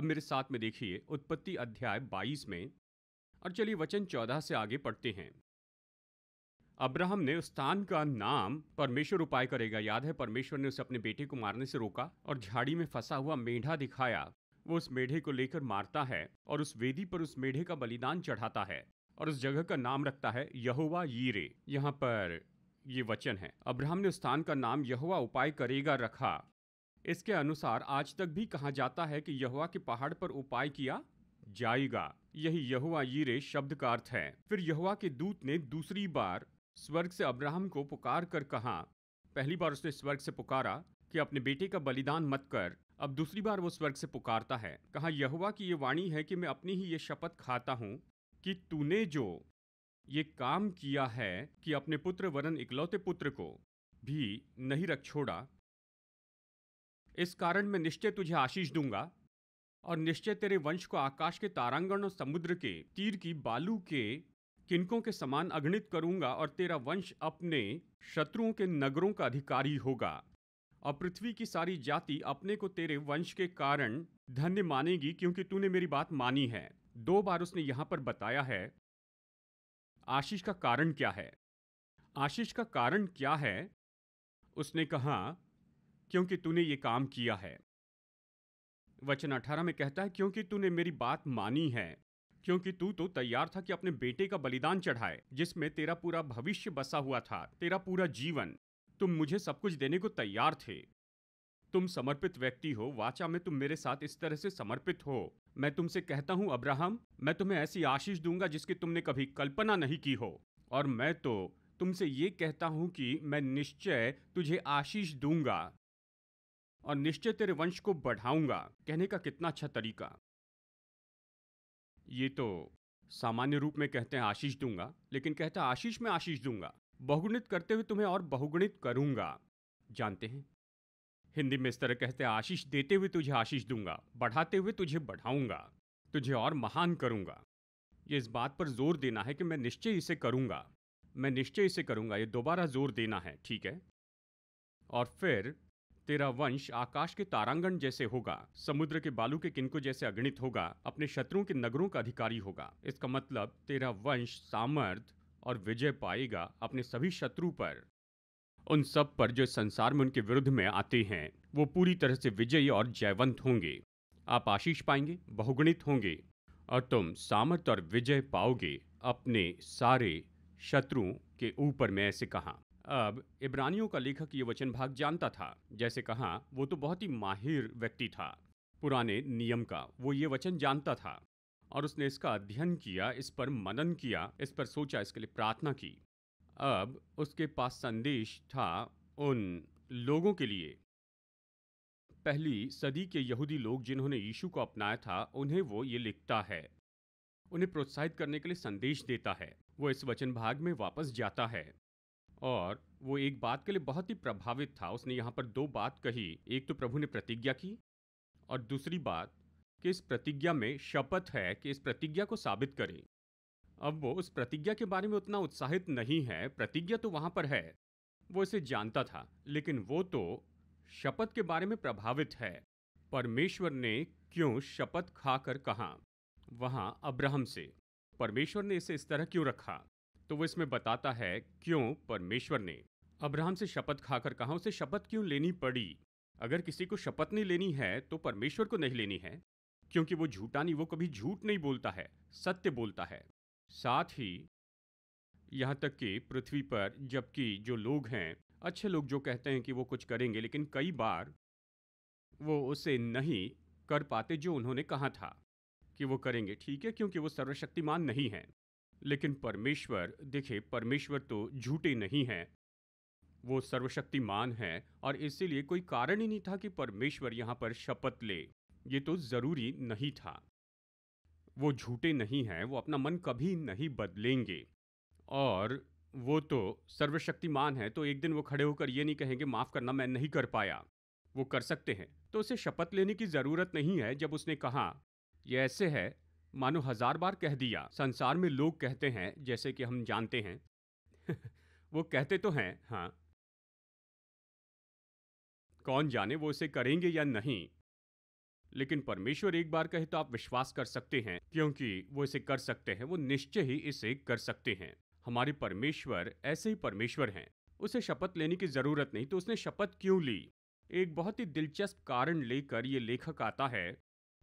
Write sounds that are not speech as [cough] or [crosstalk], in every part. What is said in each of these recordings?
अब मेरे साथ में देखिए उत्पत्ति अध्याय 22 में और चलिए वचन 14 से आगे पढ़ते हैं अब्राहम ने उस स्थान का नाम परमेश्वर उपाय करेगा याद है परमेश्वर ने उसे अपने बेटे को मारने से रोका और झाड़ी में फंसा हुआ मेढा दिखाया वो उस मेढे को लेकर मारता है और उस वेदी पर उस मेढे का बलिदान चढ़ाता है और उस जगह का नाम रखता है यहुआ यीरे यहाँ पर ये वचन है अब्राहम ने स्थान का नाम यहुआ उपाय करेगा रखा इसके अनुसार आज तक भी कहा जाता है कि यहुआ के पहाड़ पर उपाय किया जाएगा यही यहुआ यीरे शब्द का अर्थ है फिर यहुआ के दूत ने दूसरी बार स्वर्ग से अब्राहम को पुकार कर कहा पहली बार उसने स्वर्ग से पुकारा कि अपने बेटे का बलिदान मत कर अब दूसरी बार वो स्वर्ग से पुकारता है कहा यहुआ की ये वाणी है कि मैं अपनी ही ये शपथ खाता हूँ कि तूने जो ये काम किया है कि अपने पुत्र वरन इकलौते पुत्र को भी नहीं रख छोड़ा इस कारण मैं निश्चय तुझे आशीष दूंगा और निश्चय तेरे वंश को आकाश के तारांगण और समुद्र के तीर की बालू के किनकों के समान अगणित करूंगा और तेरा वंश अपने शत्रुओं के नगरों का अधिकारी होगा और पृथ्वी की सारी जाति अपने को तेरे वंश के कारण धन्य मानेगी क्योंकि तूने मेरी बात मानी है दो बार उसने यहां पर बताया है आशीष का कारण क्या है आशीष का कारण क्या है उसने कहा क्योंकि तूने ये काम किया है वचन अठारह में कहता है क्योंकि तूने मेरी बात मानी है क्योंकि तू तो तैयार था कि अपने बेटे का बलिदान चढ़ाए जिसमें तेरा पूरा भविष्य बसा हुआ था तेरा पूरा जीवन तुम मुझे सब कुछ देने को तैयार थे तुम समर्पित व्यक्ति हो वाचा में तुम मेरे साथ इस तरह से समर्पित हो मैं तुमसे कहता हूं अब्राहम मैं तुम्हें ऐसी आशीष दूंगा जिसकी तुमने कभी कल्पना नहीं की हो और मैं तो तुमसे ये कहता हूं कि मैं निश्चय तुझे आशीष दूंगा और निश्चय तेरे वंश को बढ़ाऊंगा कहने का कितना अच्छा तरीका ये तो सामान्य रूप में कहते हैं आशीष दूंगा लेकिन कहता आशीष में आशीष दूंगा बहुगुणित करते हुए तुम्हें और बहुगुणित करूंगा जानते हैं हिंदी में इस तरह कहते हैं आशीष देते हुए तुझे आशीष दूंगा बढ़ाते हुए तुझे बढ़ाऊंगा तुझे और महान करूंगा ये इस बात पर जोर देना है कि मैं निश्चय इसे करूंगा मैं निश्चय इसे करूंगा ये दोबारा जोर देना है ठीक है और फिर तेरा वंश आकाश के तारांगण जैसे होगा समुद्र के बालू के किनको जैसे अगणित होगा अपने शत्रुओं के नगरों का अधिकारी होगा इसका मतलब तेरा वंश सामर्थ और विजय पाएगा अपने सभी शत्रु पर उन सब पर जो संसार में उनके विरुद्ध में आते हैं वो पूरी तरह से विजयी और जयवंत होंगे आप आशीष पाएंगे बहुगुणित होंगे और तुम सामर्थ्य और विजय पाओगे अपने सारे शत्रुओं के ऊपर मैं ऐसे कहा अब इब्रानियों का लेखक ये वचन भाग जानता था जैसे कहा वो तो बहुत ही माहिर व्यक्ति था पुराने नियम का वो ये वचन जानता था और उसने इसका अध्ययन किया इस पर मनन किया इस पर सोचा इसके लिए प्रार्थना की अब उसके पास संदेश था उन लोगों के लिए पहली सदी के यहूदी लोग जिन्होंने यीशु को अपनाया था उन्हें वो ये लिखता है उन्हें प्रोत्साहित करने के लिए संदेश देता है वो इस वचन भाग में वापस जाता है और वो एक बात के लिए बहुत ही प्रभावित था उसने यहाँ पर दो बात कही एक तो प्रभु ने प्रतिज्ञा की और दूसरी बात कि इस प्रतिज्ञा में शपथ है कि इस प्रतिज्ञा को साबित करें अब वो उस प्रतिज्ञा के बारे में उतना उत्साहित नहीं है प्रतिज्ञा तो वहाँ पर है वो इसे जानता था लेकिन वो तो शपथ के बारे में प्रभावित है परमेश्वर ने क्यों शपथ खाकर कहा वहाँ अब्राहम से परमेश्वर ने इसे इस तरह क्यों रखा तो वो इसमें बताता है क्यों परमेश्वर ने अब्राहम से शपथ खाकर कहा उसे शपथ क्यों लेनी पड़ी अगर किसी को शपथ नहीं लेनी है तो परमेश्वर को नहीं लेनी है क्योंकि वो झूठा नहीं वो कभी झूठ नहीं बोलता है सत्य बोलता है साथ ही यहाँ तक कि पृथ्वी पर जबकि जो लोग हैं अच्छे लोग जो कहते हैं कि वो कुछ करेंगे लेकिन कई बार वो उसे नहीं कर पाते जो उन्होंने कहा था कि वो करेंगे ठीक है क्योंकि वो सर्वशक्तिमान नहीं हैं लेकिन परमेश्वर देखिए परमेश्वर तो झूठे नहीं हैं वो सर्वशक्तिमान है और इसीलिए कोई कारण ही नहीं था कि परमेश्वर यहाँ पर शपथ ले ये तो ज़रूरी नहीं था वो झूठे नहीं हैं वो अपना मन कभी नहीं बदलेंगे और वो तो सर्वशक्तिमान है तो एक दिन वो खड़े होकर ये नहीं कहेंगे माफ़ करना मैं नहीं कर पाया वो कर सकते हैं तो उसे शपथ लेने की ज़रूरत नहीं है जब उसने कहा यह ऐसे है मानो हजार बार कह दिया संसार में लोग कहते हैं जैसे कि हम जानते हैं [laughs] वो कहते तो हैं हाँ कौन जाने वो इसे करेंगे या नहीं लेकिन परमेश्वर एक बार कहे तो आप विश्वास कर सकते हैं क्योंकि वो इसे कर सकते हैं वो निश्चय ही इसे कर सकते हैं हमारे परमेश्वर ऐसे ही परमेश्वर हैं उसे शपथ लेने की ज़रूरत नहीं तो उसने शपथ क्यों ली एक बहुत ही दिलचस्प कारण लेकर ये लेखक आता है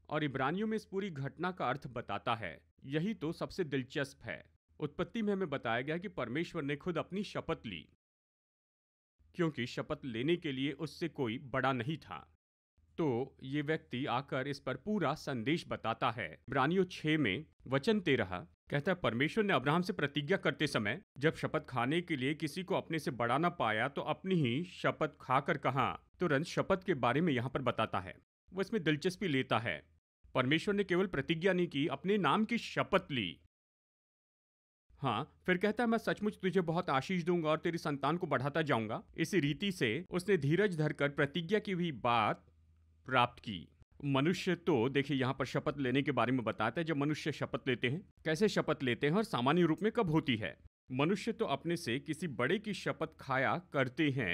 और इब्रानियों में इस पूरी घटना का अर्थ बताता है यही तो सबसे दिलचस्प है उत्पत्ति में हमें बताया गया कि परमेश्वर ने खुद अपनी शपथ ली क्योंकि शपथ लेने के लिए उससे कोई बड़ा नहीं था तो ये व्यक्ति आकर इस पर पूरा संदेश बताता है ब्रानियो छे में वचन तेरह कहता है परमेश्वर ने अब्राहम से प्रतिज्ञा करते समय जब शपथ खाने के लिए किसी को अपने से बड़ा ना पाया तो अपनी ही शपथ खाकर कहा तुरंत शपथ के बारे में यहाँ पर बताता है वो इसमें दिलचस्पी लेता है परमेश्वर ने केवल प्रतिज्ञा नहीं की अपने नाम की शपथ ली हाँ फिर कहता है मैं सचमुच तुझे बहुत आशीष दूंगा और तेरी संतान को बढ़ाता जाऊंगा इसी रीति से उसने धीरज धरकर प्रतिज्ञा की हुई बात प्राप्त की मनुष्य तो देखिए यहाँ पर शपथ लेने के बारे में बताता है जब मनुष्य शपथ लेते हैं कैसे शपथ लेते हैं और सामान्य रूप में कब होती है मनुष्य तो अपने से किसी बड़े की शपथ खाया करते हैं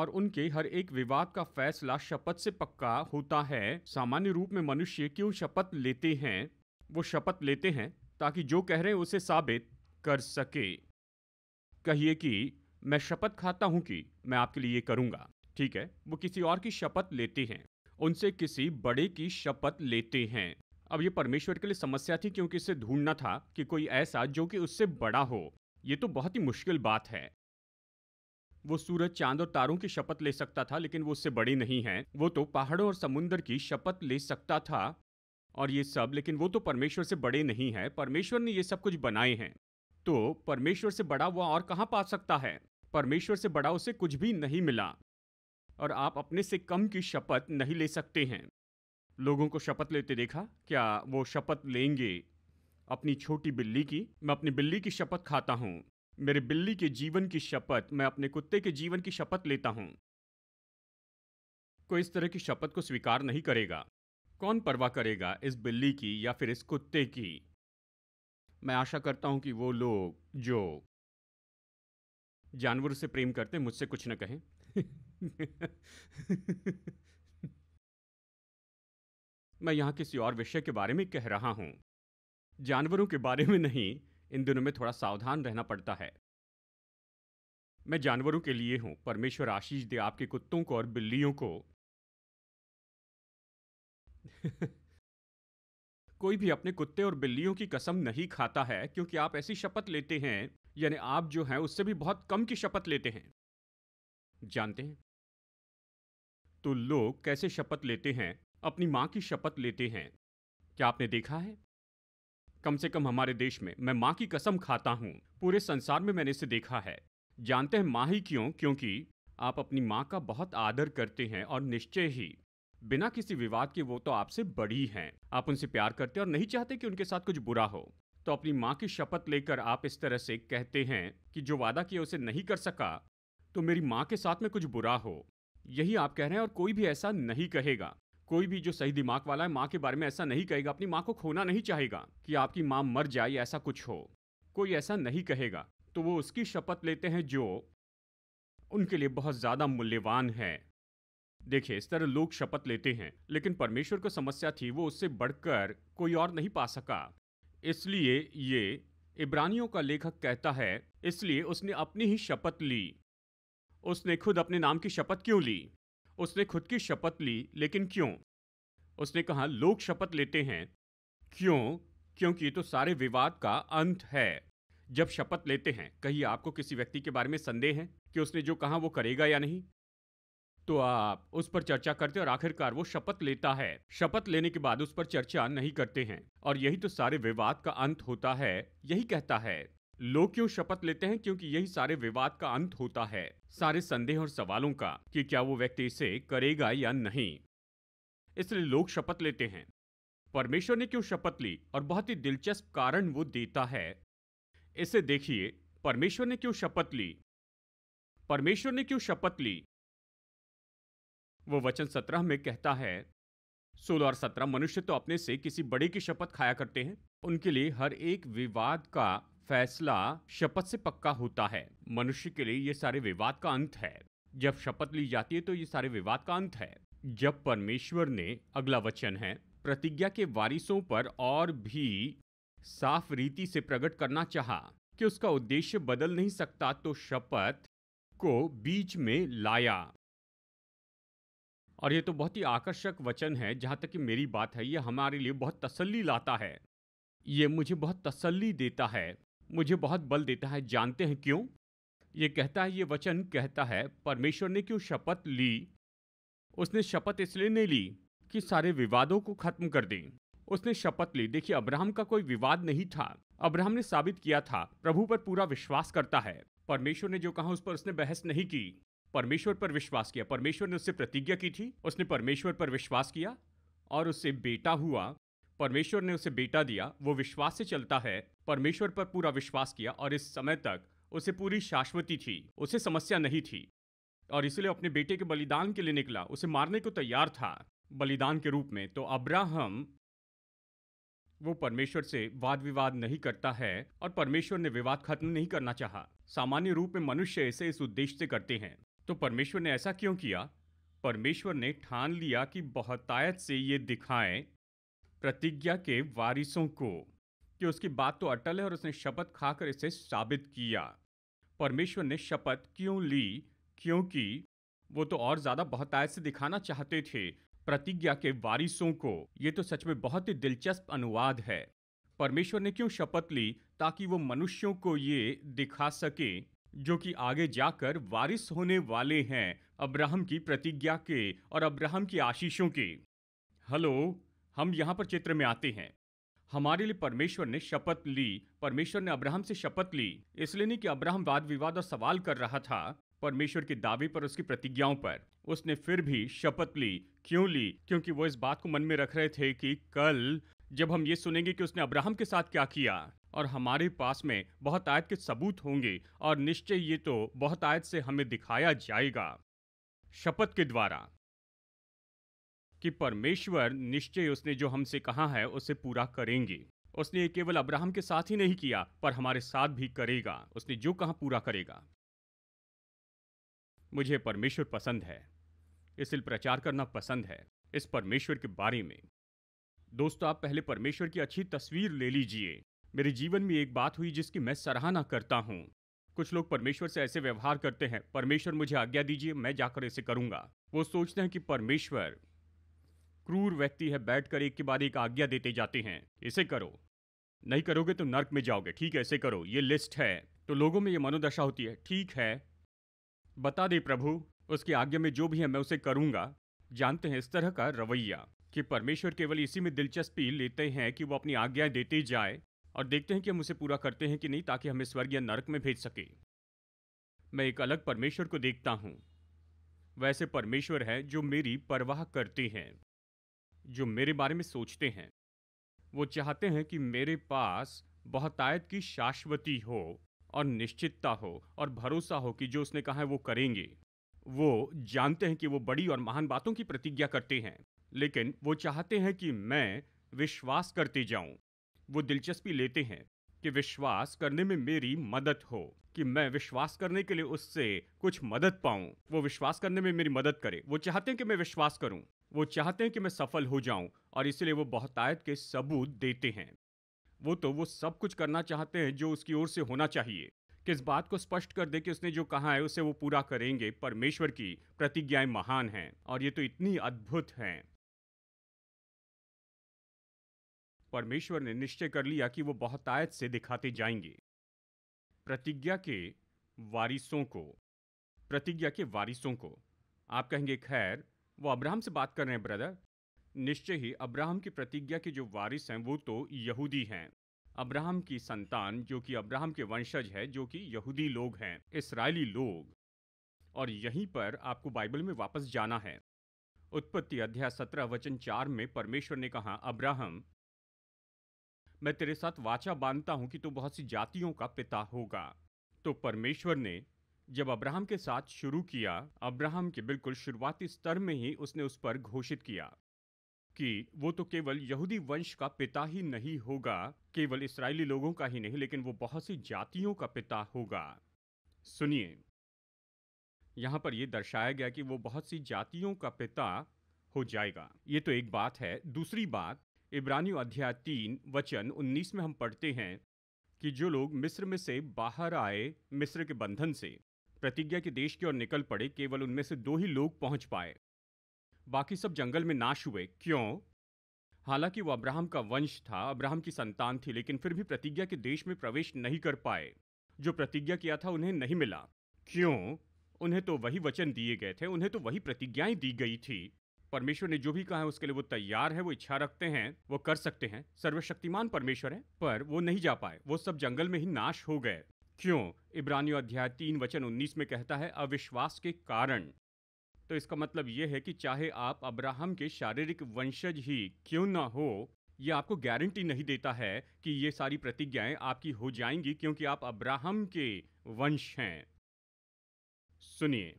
और उनके हर एक विवाद का फैसला शपथ से पक्का होता है सामान्य रूप में मनुष्य क्यों शपथ लेते हैं वो शपथ लेते हैं ताकि जो कह रहे हैं उसे साबित कर सके कहिए कि मैं शपथ खाता हूं कि मैं आपके लिए ये करूंगा ठीक है वो किसी और की शपथ लेते हैं उनसे किसी बड़े की शपथ लेते हैं अब ये परमेश्वर के लिए समस्या थी क्योंकि इसे ढूंढना था कि कोई ऐसा जो कि उससे बड़ा हो ये तो बहुत ही मुश्किल बात है वो सूरज चांद और तारों की शपथ ले सकता था लेकिन वो उससे बड़ी नहीं है वो तो पहाड़ों और समुन्द्र की शपथ ले सकता था और ये सब लेकिन वो तो परमेश्वर से बड़े नहीं है परमेश्वर ने ये सब कुछ बनाए हैं तो परमेश्वर से बड़ा वह और कहाँ पा सकता है परमेश्वर से बड़ा उसे कुछ भी नहीं मिला और आप अपने से कम की शपथ नहीं ले सकते हैं लोगों को शपथ लेते देखा क्या वो शपथ लेंगे अपनी छोटी बिल्ली की मैं अपनी बिल्ली की शपथ खाता हूँ मेरे बिल्ली के जीवन की शपथ मैं अपने कुत्ते के जीवन की शपथ लेता हूं कोई इस तरह की शपथ को स्वीकार नहीं करेगा कौन परवाह करेगा इस बिल्ली की या फिर इस कुत्ते की मैं आशा करता हूं कि वो लोग जो जानवर से प्रेम करते मुझसे कुछ न कहें [laughs] मैं यहां किसी और विषय के बारे में कह रहा हूं जानवरों के बारे में नहीं इन दिनों में थोड़ा सावधान रहना पड़ता है मैं जानवरों के लिए हूं परमेश्वर आशीष दे आपके कुत्तों को और बिल्लियों को [laughs] कोई भी अपने कुत्ते और बिल्लियों की कसम नहीं खाता है क्योंकि आप ऐसी शपथ लेते हैं यानी आप जो हैं उससे भी बहुत कम की शपथ लेते हैं जानते हैं तो लोग कैसे शपथ लेते हैं अपनी मां की शपथ लेते हैं क्या आपने देखा है कम से कम हमारे देश में मैं माँ की कसम खाता हूँ पूरे संसार में मैंने इसे देखा है जानते हैं माँ ही क्यों क्योंकि आप अपनी माँ का बहुत आदर करते हैं और निश्चय ही बिना किसी विवाद के वो तो आपसे बड़ी हैं आप उनसे प्यार करते और नहीं चाहते कि उनके साथ कुछ बुरा हो तो अपनी माँ की शपथ लेकर आप इस तरह से कहते हैं कि जो वादा किया उसे नहीं कर सका तो मेरी माँ के साथ में कुछ बुरा हो यही आप कह रहे हैं और कोई भी ऐसा नहीं कहेगा कोई भी जो सही दिमाग वाला है माँ के बारे में ऐसा नहीं कहेगा अपनी माँ को खोना नहीं चाहेगा कि आपकी माँ मर जाए ऐसा कुछ हो कोई ऐसा नहीं कहेगा तो वो उसकी शपथ लेते हैं जो उनके लिए बहुत ज़्यादा मूल्यवान है देखिए इस तरह लोग शपथ लेते हैं लेकिन परमेश्वर को समस्या थी वो उससे बढ़कर कोई और नहीं पा सका इसलिए ये इब्रानियों का लेखक कहता है इसलिए उसने अपनी ही शपथ ली उसने खुद अपने नाम की शपथ क्यों ली उसने खुद की शपथ ली लेकिन क्यों उसने कहा लोग शपथ लेते हैं क्यों क्योंकि तो सारे विवाद का अंत है जब शपथ लेते हैं कहीं आपको किसी व्यक्ति के बारे में संदेह है कि उसने जो कहा वो करेगा या नहीं तो आप उस पर चर्चा करते और आखिरकार वो शपथ लेता है शपथ लेने के बाद उस पर चर्चा नहीं करते हैं और यही तो सारे विवाद का अंत होता है यही कहता है लोग क्यों शपथ लेते हैं क्योंकि यही सारे विवाद का अंत होता है सारे संदेह और सवालों का कि क्या वो व्यक्ति इसे करेगा या नहीं इसलिए लोग शपथ लेते हैं परमेश्वर ने क्यों शपथ ली और बहुत ही दिलचस्प कारण वो देता है इसे देखिए परमेश्वर ने क्यों शपथ ली परमेश्वर ने क्यों शपथ ली वो वचन सत्रह में कहता है सोलह और सत्रह मनुष्य तो अपने से किसी बड़े की शपथ खाया करते हैं उनके लिए हर एक विवाद का फैसला शपथ से पक्का होता है मनुष्य के लिए ये सारे विवाद का अंत है जब शपथ ली जाती है तो ये सारे विवाद का अंत है जब परमेश्वर ने अगला वचन है प्रतिज्ञा के वारिसों पर और भी साफ रीति से प्रकट करना चाहा कि उसका उद्देश्य बदल नहीं सकता तो शपथ को बीच में लाया और ये तो बहुत ही आकर्षक वचन है जहां तक कि मेरी बात है ये हमारे लिए बहुत तसल्ली लाता है ये मुझे बहुत तसल्ली देता है मुझे बहुत बल देता है जानते हैं क्यों ये कहता है ये वचन कहता है परमेश्वर ने क्यों शपथ ली उसने शपथ इसलिए नहीं ली कि सारे विवादों को खत्म कर दें उसने शपथ ली देखिए अब्राहम का कोई विवाद नहीं था अब्राहम ने साबित किया था प्रभु पर पूरा विश्वास करता है परमेश्वर ने जो कहा उस पर उसने बहस नहीं की परमेश्वर पर विश्वास किया परमेश्वर ने उससे प्रतिज्ञा की थी उसने परमेश्वर पर विश्वास किया और उससे बेटा हुआ परमेश्वर ने उसे बेटा दिया वो विश्वास से चलता है परमेश्वर पर पूरा विश्वास किया और इस समय तक उसे पूरी शाश्वती थी उसे समस्या नहीं थी और इसलिए अपने बेटे के बलिदान के लिए निकला उसे मारने को तैयार था बलिदान के रूप में तो अब्राहम वो परमेश्वर से वाद विवाद नहीं करता है और परमेश्वर ने विवाद खत्म नहीं करना चाहा सामान्य रूप में मनुष्य इसे इस उद्देश्य से करते हैं तो परमेश्वर ने ऐसा क्यों किया परमेश्वर ने ठान लिया कि बहुतायत से ये दिखाएं प्रतिज्ञा के वारिसों को कि उसकी बात तो अटल है और उसने शपथ खाकर इसे साबित किया परमेश्वर ने शपथ क्यों ली क्योंकि वो तो और ज़्यादा बहुतायत से दिखाना चाहते थे प्रतिज्ञा के वारिसों को ये तो सच में बहुत ही दिलचस्प अनुवाद है परमेश्वर ने क्यों शपथ ली ताकि वो मनुष्यों को ये दिखा सके जो कि आगे जाकर वारिस होने वाले हैं अब्राहम की प्रतिज्ञा के और अब्राहम की आशीषों के हेलो हम यहाँ पर चित्र में आते हैं हमारे लिए परमेश्वर ने शपथ ली परमेश्वर ने अब्राहम से शपथ ली इसलिए नहीं कि अब्राहम वाद विवाद और सवाल कर रहा था परमेश्वर के दावे पर उसकी प्रतिज्ञाओं पर उसने फिर भी शपथ ली क्यों ली क्योंकि वो इस बात को मन में रख रहे थे कि कल जब हम ये सुनेंगे कि उसने अब्राहम के साथ क्या किया और हमारे पास में बहुत आयत के सबूत होंगे और निश्चय ये तो बहुत आयत से हमें दिखाया जाएगा शपथ के द्वारा कि परमेश्वर निश्चय उसने जो हमसे कहा है उसे पूरा करेंगे उसने केवल अब्राहम के साथ ही नहीं किया पर हमारे साथ भी करेगा उसने जो कहा पूरा करेगा मुझे परमेश्वर पसंद है इसलिए प्रचार करना पसंद है इस परमेश्वर के बारे में दोस्तों आप पहले परमेश्वर की अच्छी तस्वीर ले लीजिए मेरे जीवन में एक बात हुई जिसकी मैं सराहना करता हूं कुछ लोग परमेश्वर से ऐसे व्यवहार करते हैं परमेश्वर मुझे आज्ञा दीजिए मैं जाकर ऐसे करूंगा वो सोचते हैं कि परमेश्वर क्रूर व्यक्ति है बैठकर एक के बाद एक आज्ञा देते जाते हैं इसे करो नहीं करोगे तो नर्क में जाओगे ठीक है ऐसे करो ये लिस्ट है तो लोगों में ये मनोदशा होती है ठीक है बता दे प्रभु उसकी आज्ञा में जो भी है मैं उसे करूंगा जानते हैं इस तरह का रवैया कि परमेश्वर केवल इसी में दिलचस्पी लेते हैं कि वो अपनी आज्ञाएं देते जाए और देखते हैं कि हम उसे पूरा करते हैं कि नहीं ताकि हमें स्वर्ग या नरक में भेज सके मैं एक अलग परमेश्वर को देखता हूँ वैसे परमेश्वर है जो मेरी परवाह करते हैं जो मेरे बारे में सोचते हैं वो चाहते हैं कि मेरे पास बहुतायत की शाश्वती हो और निश्चितता हो और भरोसा हो कि जो उसने कहा है वो करेंगे वो जानते हैं कि वो बड़ी और महान बातों की प्रतिज्ञा करते हैं लेकिन वो चाहते हैं कि मैं विश्वास करते जाऊं वो दिलचस्पी लेते हैं कि विश्वास करने में मेरी मदद हो कि मैं विश्वास करने के लिए उससे कुछ मदद पाऊं वो विश्वास करने में मेरी मदद करे वो चाहते हैं कि मैं विश्वास करूं वो चाहते हैं कि मैं सफल हो जाऊं और इसलिए वो बहुतायत के सबूत देते हैं वो तो वो सब कुछ करना चाहते हैं जो उसकी ओर से होना चाहिए किस बात को स्पष्ट कर दे कि उसने जो कहा है उसे वो पूरा करेंगे परमेश्वर की प्रतिज्ञाएं महान हैं और ये तो इतनी अद्भुत हैं परमेश्वर ने निश्चय कर लिया कि वो बहुतायत से दिखाते जाएंगे प्रतिज्ञा के वारिसों को प्रतिज्ञा के वारिसों को आप कहेंगे खैर वो अब्राहम से बात कर रहे हैं ब्रदर निश्चय ही अब्राहम की प्रतिज्ञा के जो वारिस हैं वो तो यहूदी हैं अब्राहम की संतान जो कि अब्राहम के वंशज है जो कि यहूदी लोग हैं इसराइली लोग और यहीं पर आपको बाइबल में वापस जाना है उत्पत्ति अध्याय सत्रह वचन चार में परमेश्वर ने कहा अब्राहम मैं तेरे साथ वाचा बांधता हूं कि तू तो बहुत सी जातियों का पिता होगा तो परमेश्वर ने जब अब्राहम के साथ शुरू किया अब्राहम के बिल्कुल शुरुआती स्तर में ही उसने उस पर घोषित किया कि वो तो केवल यहूदी वंश का पिता ही नहीं होगा केवल इसराइली लोगों का ही नहीं लेकिन वो बहुत सी जातियों का पिता होगा सुनिए यहां पर यह दर्शाया गया कि वो बहुत सी जातियों का पिता हो जाएगा ये तो एक बात है दूसरी बात इब्रानियों अध्याय तीन वचन उन्नीस में हम पढ़ते हैं कि जो लोग मिस्र में से बाहर आए मिस्र के बंधन से प्रतिज्ञा के देश की ओर निकल पड़े केवल उनमें से दो ही लोग पहुंच पाए बाकी सब जंगल में नाश हुए क्यों हालांकि वो अब्राहम का वंश था अब्राहम की संतान थी लेकिन फिर भी प्रतिज्ञा के देश में प्रवेश नहीं कर पाए जो प्रतिज्ञा किया था उन्हें नहीं मिला क्यों उन्हें तो वही वचन दिए गए थे उन्हें तो वही प्रतिज्ञाएं दी गई थी परमेश्वर ने जो भी कहा है उसके लिए वो तैयार है वो इच्छा रखते हैं वो कर सकते हैं सर्वशक्तिमान परमेश्वर है पर वो नहीं जा पाए वो सब जंगल में ही नाश हो गए क्यों इब्रानियों अध्याय तीन वचन उन्नीस में कहता है अविश्वास के कारण तो इसका मतलब यह है कि चाहे आप अब्राहम के शारीरिक वंशज ही क्यों ना हो यह आपको गारंटी नहीं देता है कि ये सारी प्रतिज्ञाएं आपकी हो जाएंगी क्योंकि आप अब्राहम के वंश हैं सुनिए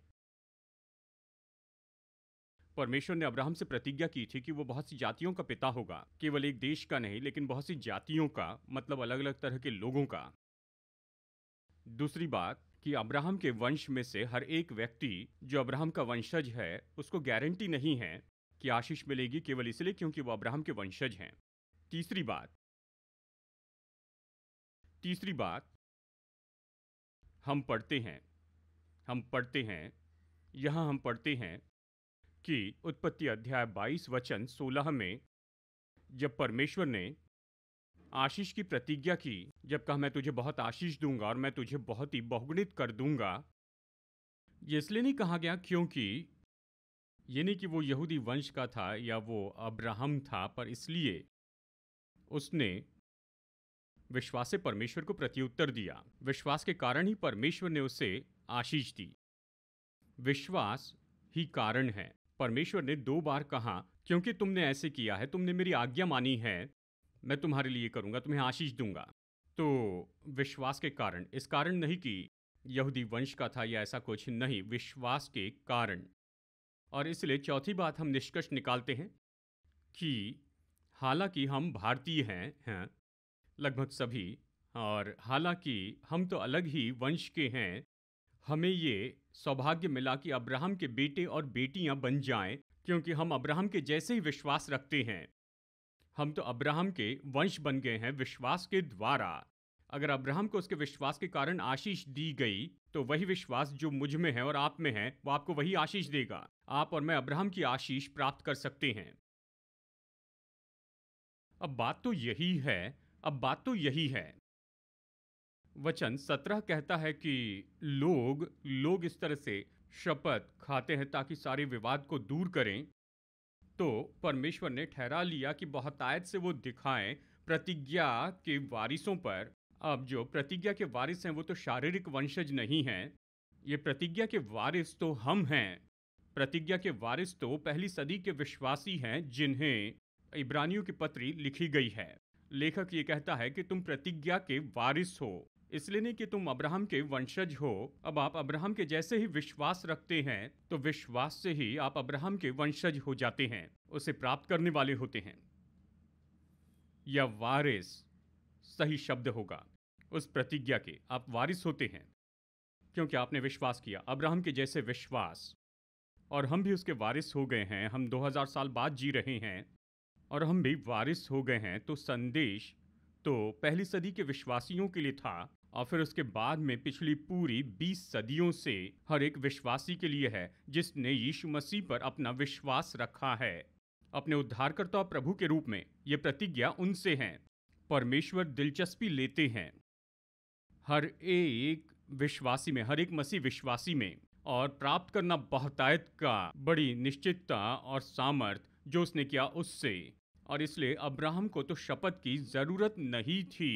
परमेश्वर ने अब्राहम से प्रतिज्ञा की थी कि वो बहुत सी जातियों का पिता होगा केवल एक देश का नहीं लेकिन बहुत सी जातियों का मतलब अलग अलग तरह के लोगों का दूसरी बात कि अब्राहम के वंश में से हर एक व्यक्ति जो अब्राहम का वंशज है उसको गारंटी नहीं है कि आशीष मिलेगी केवल इसलिए क्योंकि वो अब्राहम के वंशज हैं तीसरी बात तीसरी बात हम पढ़ते हैं हम पढ़ते हैं यहां हम पढ़ते हैं कि उत्पत्ति अध्याय 22 वचन 16 में जब परमेश्वर ने आशीष की प्रतिज्ञा की जब कहा मैं तुझे बहुत आशीष दूंगा और मैं तुझे बहुत ही बहुगुणित कर दूंगा ये इसलिए नहीं कहा गया क्योंकि ये नहीं कि वो यहूदी वंश का था या वो अब्राहम था पर इसलिए उसने विश्वास से परमेश्वर को प्रत्युत्तर दिया विश्वास के कारण ही परमेश्वर ने उसे आशीष दी विश्वास ही कारण है परमेश्वर ने दो बार कहा क्योंकि तुमने ऐसे किया है तुमने मेरी आज्ञा मानी है मैं तुम्हारे लिए करूँगा तुम्हें आशीष दूंगा तो विश्वास के कारण इस कारण नहीं कि यहूदी वंश का था या ऐसा कुछ नहीं विश्वास के कारण और इसलिए चौथी बात हम निष्कर्ष निकालते हैं कि हालांकि हम भारतीय हैं हैं लगभग सभी और हालांकि हम तो अलग ही वंश के हैं हमें ये सौभाग्य मिला कि अब्राहम के बेटे और बेटियां बन जाएं क्योंकि हम अब्राहम के जैसे ही विश्वास रखते हैं हम तो अब्राहम के वंश बन गए हैं विश्वास के द्वारा अगर अब्राहम को उसके विश्वास के कारण आशीष दी गई तो वही विश्वास जो मुझ में है और आप में है वो आपको वही आशीष देगा आप और मैं अब्राहम की आशीष प्राप्त कर सकते हैं अब बात तो यही है अब बात तो यही है वचन सत्रह कहता है कि लोग लोग इस तरह से शपथ खाते हैं ताकि सारे विवाद को दूर करें तो परमेश्वर ने ठहरा लिया कि बहुतायत से वो दिखाएं प्रतिज्ञा के वारिसों पर अब जो प्रतिज्ञा के वारिस हैं वो तो शारीरिक वंशज नहीं हैं ये प्रतिज्ञा के वारिस तो हम हैं प्रतिज्ञा के वारिस तो पहली सदी के विश्वासी हैं जिन्हें इब्रानियों की पत्री लिखी गई है लेखक ये कहता है कि तुम प्रतिज्ञा के वारिस हो इसलिए नहीं कि तुम अब्राहम के वंशज हो अब आप अब्राहम के जैसे ही विश्वास रखते हैं तो विश्वास से ही आप अब्राहम के वंशज हो जाते हैं उसे प्राप्त करने वाले होते हैं या वारिस सही शब्द होगा उस प्रतिज्ञा के आप वारिस होते हैं क्योंकि आपने विश्वास किया अब्राहम के जैसे विश्वास और हम भी उसके वारिस हो गए हैं हम 2000 साल बाद जी रहे हैं और हम भी वारिस हो गए हैं तो संदेश तो पहली सदी के विश्वासियों के लिए था और फिर उसके बाद में पिछली पूरी बीस सदियों से हर एक विश्वासी के लिए है जिसने यीशु मसीह पर अपना विश्वास रखा है अपने उद्धारकर्ता प्रभु के रूप में ये प्रतिज्ञा उनसे है परमेश्वर दिलचस्पी लेते हैं हर एक विश्वासी में हर एक मसीह विश्वासी में और प्राप्त करना बहुतायत का बड़ी निश्चितता और सामर्थ जो उसने किया उससे और इसलिए अब्राहम को तो शपथ की जरूरत नहीं थी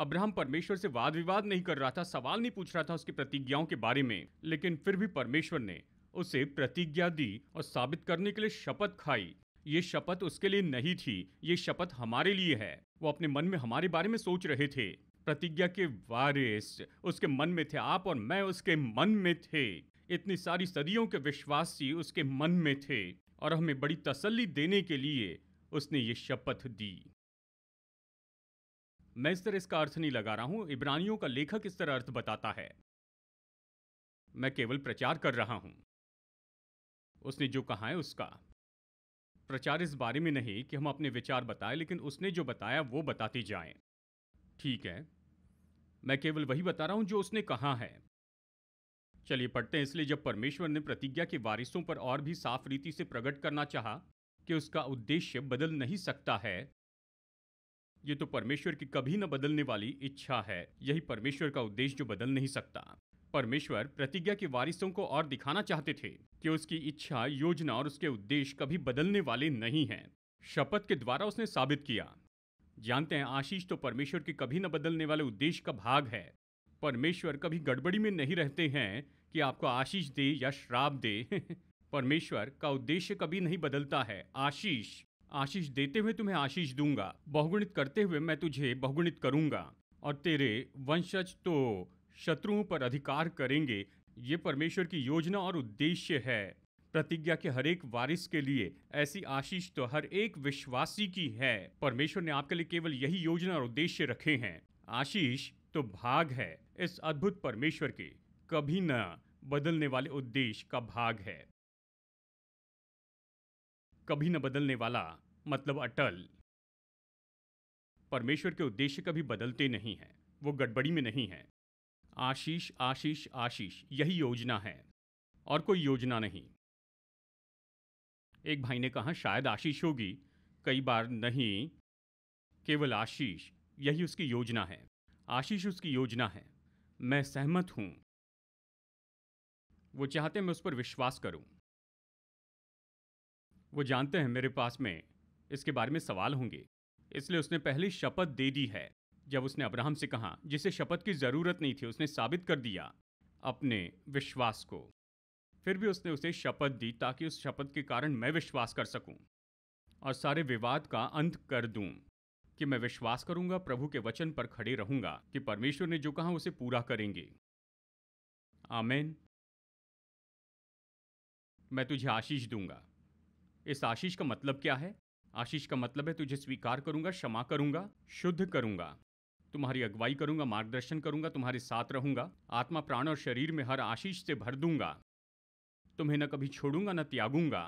अब्राहम परमेश्वर से वाद विवाद नहीं कर रहा था सवाल नहीं पूछ रहा था उसकी प्रतिज्ञाओं के बारे में लेकिन फिर भी परमेश्वर ने उसे प्रतिज्ञा दी और साबित करने के लिए शपथ खाई ये शपथ उसके लिए नहीं थी ये शपथ हमारे लिए है वो अपने मन में हमारे बारे में सोच रहे थे प्रतिज्ञा के वारिस उसके मन में थे आप और मैं उसके मन में थे इतनी सारी सदियों के विश्वासी उसके मन में थे और हमें बड़ी तसल्ली देने के लिए उसने ये शपथ दी मैं इस तरह इसका अर्थ नहीं लगा रहा हूं इब्रानियों का लेखक इस तरह अर्थ बताता है मैं केवल प्रचार कर रहा हूं उसने जो कहा है उसका प्रचार इस बारे में नहीं कि हम अपने विचार बताएं लेकिन उसने जो बताया वो बताते जाए ठीक है मैं केवल वही बता रहा हूं जो उसने कहा है चलिए पढ़ते हैं इसलिए जब परमेश्वर ने प्रतिज्ञा के वारिसों पर और भी साफ रीति से प्रकट करना चाहा कि उसका उद्देश्य बदल नहीं सकता है ये तो परमेश्वर की कभी न बदलने वाली इच्छा है यही परमेश्वर का उद्देश्य जो बदल नहीं सकता परमेश्वर प्रतिज्ञा के वारिसों को और दिखाना चाहते थे कि उसकी इच्छा योजना और उसके उद्देश्य कभी बदलने वाले नहीं हैं शपथ के द्वारा उसने साबित किया जानते हैं आशीष तो परमेश्वर के कभी न बदलने वाले उद्देश्य का भाग है परमेश्वर कभी गड़बड़ी में नहीं रहते हैं कि आपको आशीष दे या श्राप दे [laughs] परमेश्वर का उद्देश्य कभी नहीं बदलता है आशीष आशीष देते हुए तुम्हें आशीष दूंगा बहुगुणित करते हुए मैं तुझे बहुगुणित करूंगा और तेरे वंशज तो शत्रुओं पर अधिकार करेंगे ये परमेश्वर की योजना और उद्देश्य है प्रतिज्ञा के हर एक वारिस के लिए ऐसी आशीष तो हर एक विश्वासी की है परमेश्वर ने आपके लिए केवल यही योजना और उद्देश्य रखे हैं आशीष तो भाग है इस अद्भुत परमेश्वर के कभी न बदलने वाले उद्देश्य का भाग है कभी न बदलने वाला मतलब अटल परमेश्वर के उद्देश्य कभी बदलते नहीं हैं वो गड़बड़ी में नहीं है आशीष आशीष आशीष यही योजना है और कोई योजना नहीं एक भाई ने कहा शायद आशीष होगी कई बार नहीं केवल आशीष यही उसकी योजना है आशीष उसकी योजना है मैं सहमत हूं वो चाहते हैं मैं उस पर विश्वास करूं वो जानते हैं मेरे पास में इसके बारे में सवाल होंगे इसलिए उसने पहली शपथ दे दी है जब उसने अब्राहम से कहा जिसे शपथ की जरूरत नहीं थी उसने साबित कर दिया अपने विश्वास को फिर भी उसने उसे शपथ दी ताकि उस शपथ के कारण मैं विश्वास कर सकूं और सारे विवाद का अंत कर दूं कि मैं विश्वास करूंगा प्रभु के वचन पर खड़े रहूंगा कि परमेश्वर ने जो कहा उसे पूरा करेंगे आमेन मैं तुझे आशीष दूंगा इस आशीष का मतलब क्या है आशीष का मतलब है तुझे स्वीकार करूंगा क्षमा करूंगा शुद्ध करूंगा तुम्हारी अगुवाई करूंगा मार्गदर्शन करूंगा तुम्हारे साथ रहूंगा आत्मा प्राण और शरीर में हर आशीष से भर दूंगा तुम्हें न कभी छोड़ूंगा न त्यागूंगा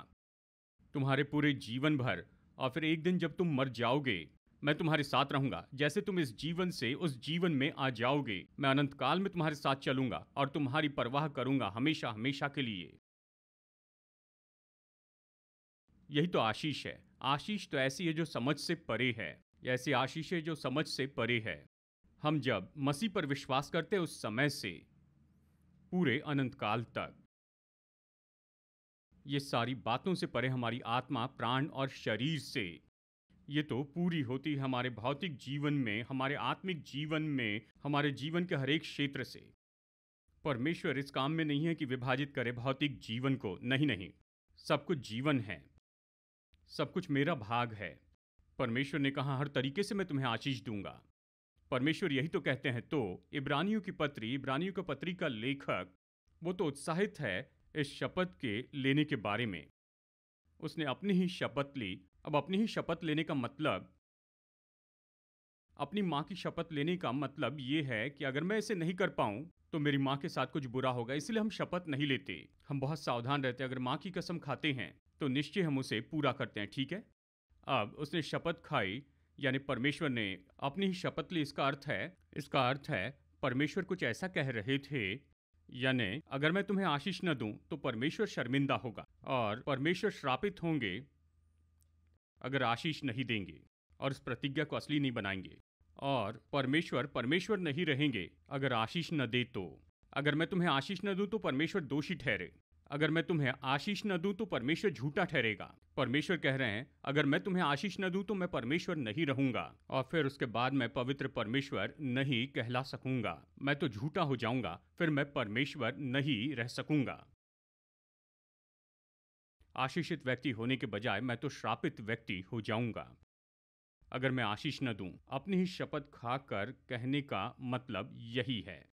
तुम्हारे पूरे जीवन भर और फिर एक दिन जब तुम मर जाओगे मैं तुम्हारे साथ रहूंगा जैसे तुम इस जीवन से उस जीवन में आ जाओगे मैं अनंत काल में तुम्हारे साथ चलूंगा और तुम्हारी परवाह करूंगा हमेशा हमेशा के लिए यही तो आशीष है आशीष तो ऐसी है जो समझ से परे है ऐसी आशीष है जो समझ से परे है हम जब मसीह पर विश्वास करते उस समय से पूरे अनंत काल तक ये सारी बातों से परे हमारी आत्मा प्राण और शरीर से ये तो पूरी होती है हमारे भौतिक जीवन में हमारे आत्मिक जीवन में हमारे जीवन के हरेक क्षेत्र से परमेश्वर इस काम में नहीं है कि विभाजित करे भौतिक जीवन को नहीं नहीं सब कुछ जीवन है सब कुछ मेरा भाग है परमेश्वर ने कहा हर तरीके से मैं तुम्हें आशीष दूंगा परमेश्वर यही तो कहते हैं तो इब्रानियों की पत्री इब्रानियों का पत्री का लेखक वो तो उत्साहित है इस शपथ के लेने के बारे में उसने अपनी ही शपथ ली अब अपनी ही शपथ लेने का मतलब अपनी माँ की शपथ लेने का मतलब ये है कि अगर मैं इसे नहीं कर पाऊँ तो मेरी माँ के साथ कुछ बुरा होगा इसलिए हम शपथ नहीं लेते हम बहुत सावधान रहते अगर माँ की कसम खाते हैं तो निश्चय हम उसे पूरा करते हैं ठीक है अब उसने शपथ खाई यानी परमेश्वर ने अपनी ही शपथ ली इसका अर्थ है इसका अर्थ है परमेश्वर कुछ ऐसा कह रहे थे यानी अगर मैं तुम्हें आशीष न दूं तो परमेश्वर शर्मिंदा होगा और परमेश्वर श्रापित होंगे अगर आशीष नहीं देंगे और इस प्रतिज्ञा को असली नहीं बनाएंगे और परमेश्वर परमेश्वर नहीं रहेंगे अगर आशीष न दे तो अगर मैं तुम्हें आशीष न दूं तो परमेश्वर दोषी ठहरे अगर मैं तुम्हें आशीष न दूं तो परमेश्वर झूठा ठहरेगा परमेश्वर कह रहे हैं अगर मैं तुम्हें आशीष न दूं तो मैं परमेश्वर नहीं रहूंगा और फिर उसके बाद मैं पवित्र परमेश्वर नहीं कहला सकूंगा मैं तो झूठा हो जाऊंगा फिर मैं परमेश्वर नहीं रह सकूंगा आशीषित व्यक्ति होने के बजाय मैं तो श्रापित व्यक्ति हो जाऊंगा अगर मैं आशीष न दूं अपनी ही शपथ खाकर कहने का मतलब यही है